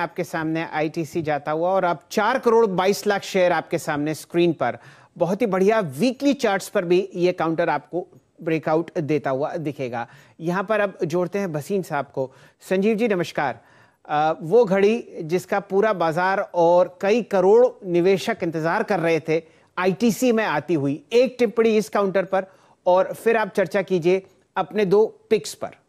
आपके सामने आईटीसी जाता हुआ और अब चार करोड़ बाईस लाख शेयर आपके सामने स्क्रीन पर बहुत ही बढ़िया वीकली चार्ट्स पर भी ये काउंटर आपको ब्रेकआउट देता हुआ दिखेगा यहाँ पर अब जोड़ते हैं भसीन साहब को संजीव जी नमस्कार आ, वो घड़ी जिसका पूरा बाजार और कई करोड़ निवेशक इंतजार कर रहे थे आईटीसी में आती हुई एक टिप्पणी इस काउंटर पर और फिर आप चर्चा कीजिए अपने दो पिक्स पर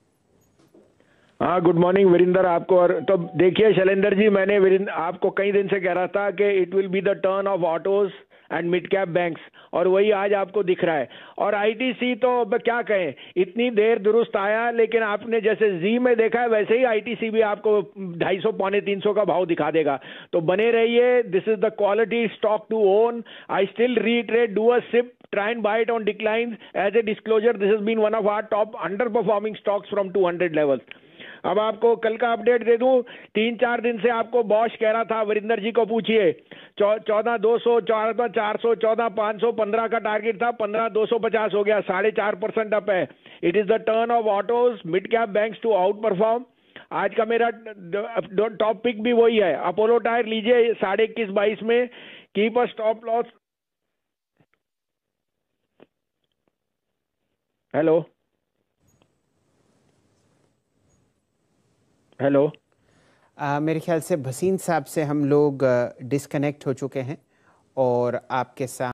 हाँ गुड मॉर्निंग वीरिंदर आपको और तो देखिए शैलेंद्र जी मैंने आपको कई दिन से कह रहा था कि it will be the turn of autos and mid cap banks और वही आज आपको दिख रहा है और आईटीसी तो अब क्या कहें इतनी देर दुरुस्त आया लेकिन आपने जैसे जी में देखा है वैसे ही आईटीसी भी आपको 250 पौने 300 का भाव दिखा देगा तो बने रहिए this is the quality stock to own I still trade do a SIP buy it on declines as a disclosure this is been one of our top underperforming stocks from two hundred levels अब आपको कल का update दे दूं तीन चार दिन से आपको बॉश कह रहा था वरिंदर जी को पूछिए चौदह दो सौ चौदह चार सौ चौदह पांच सौ पंद्रह का टारगेट था पंद्रह दो सौ पचास हो गया साढ़े चार परसेंट अप है it is the turn of autos mid cap bank to outperform आज का मेरा टॉप पिक भी वही है अपोलो टायर लीजिए साढ़े इक्कीस बाईस में keep a stop loss hello hello मेरे ख्याल से भसीन साहब से हम लोग डिसकनेक्ट हो चुके हैं और आपके साथ